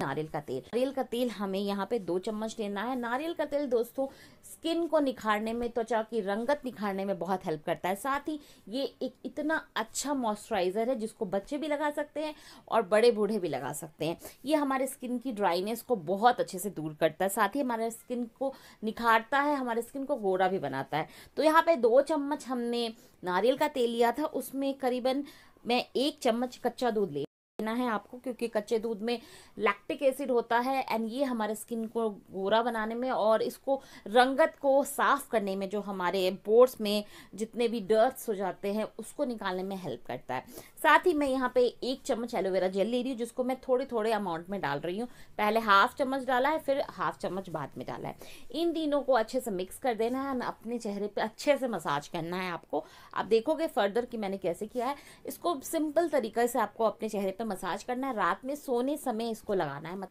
नारियल का तेल नारियल का तेल हमें यहाँ पे दो चम्मच लेना है नारियल का तेल दोस्तों स्किन को निखारने में त्वचा की रंगत निखारने में बहुत हेल्प करता है साथ ही ये एक इतना अच्छा मॉइस्चराइज़र है जिसको बच्चे भी लगा सकते हैं और बड़े बूढ़े भी लगा सकते हैं ये हमारे स्किन की ड्राइनेस को बहुत अच्छे से दूर करता है साथ ही हमारे स्किन को निखारता है हमारे स्किन को गोरा भी बनाता है तो यहाँ पर दो चम्मच हमने नारियल का तेल लिया था उसमें करीबन मैं एक चम्मच कच्चा दूध ले लेना है आपको क्योंकि कच्चे दूध में लैक्टिक एसिड होता है एंड ये हमारे स्किन को गोरा बनाने में और इसको रंगत को साफ करने में जो हमारे पोर्स में जितने भी डर्ट्स हो जाते हैं उसको निकालने में हेल्प करता है साथ ही मैं यहाँ पे एक चम्मच एलोवेरा जेल ले रही हूँ जिसको मैं थोड़े थोड़े अमाउंट में डाल रही हूँ पहले हाफ चम्मच डाला है फिर हाफ चम्मच बाद में डाला है इन तीनों को अच्छे से मिक्स कर देना है अपने चेहरे पर अच्छे से मसाज करना है आपको आप देखोगे फर्दर कि मैंने कैसे किया है इसको सिंपल तरीके से आपको अपने चेहरे पर मसाज करना है रात में सोने समय इसको लगाना है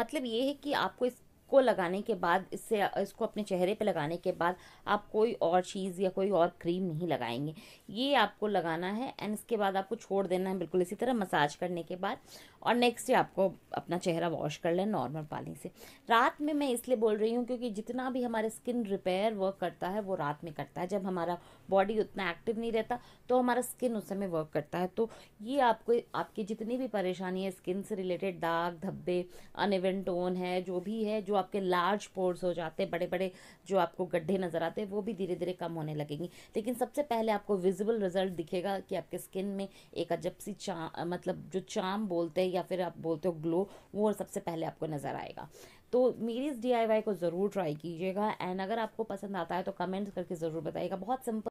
मतलब ये है कि आपको इस को लगाने के बाद इससे इसको अपने चेहरे पे लगाने के बाद आप कोई और चीज़ या कोई और क्रीम नहीं लगाएंगे ये आपको लगाना है एंड इसके बाद आपको छोड़ देना है बिल्कुल इसी तरह मसाज करने के बाद और नेक्स्ट डे आपको अपना चेहरा वॉश कर लें नॉर्मल पानी से रात में मैं इसलिए बोल रही हूँ क्योंकि जितना भी हमारे स्किन रिपेयर वर्क करता है वो रात में करता है जब हमारा बॉडी उतना एक्टिव नहीं रहता तो हमारा स्किन उस समय वर्क करता है तो ये आपको आपकी जितनी भी परेशानी है स्किन से रिलेटेड दाग धब्बे अनइवन टोन है जो भी है जो आपके लार्ज पोर्स हो जाते हैं बड़े बड़े जो आपको गड्ढे नज़र आते हैं वो भी धीरे धीरे कम होने लगेंगी लेकिन सबसे पहले आपको विजिबल रिजल्ट दिखेगा कि आपके स्किन में एक अजब सी चा मतलब जो चाम बोलते हैं या फिर आप बोलते हो ग्लो वो सबसे पहले आपको नज़र आएगा तो मेरी इस डी को ज़रूर ट्राई कीजिएगा एंड अगर आपको पसंद आता है तो कमेंट्स करके ज़रूर बताइएगा बहुत सिंपल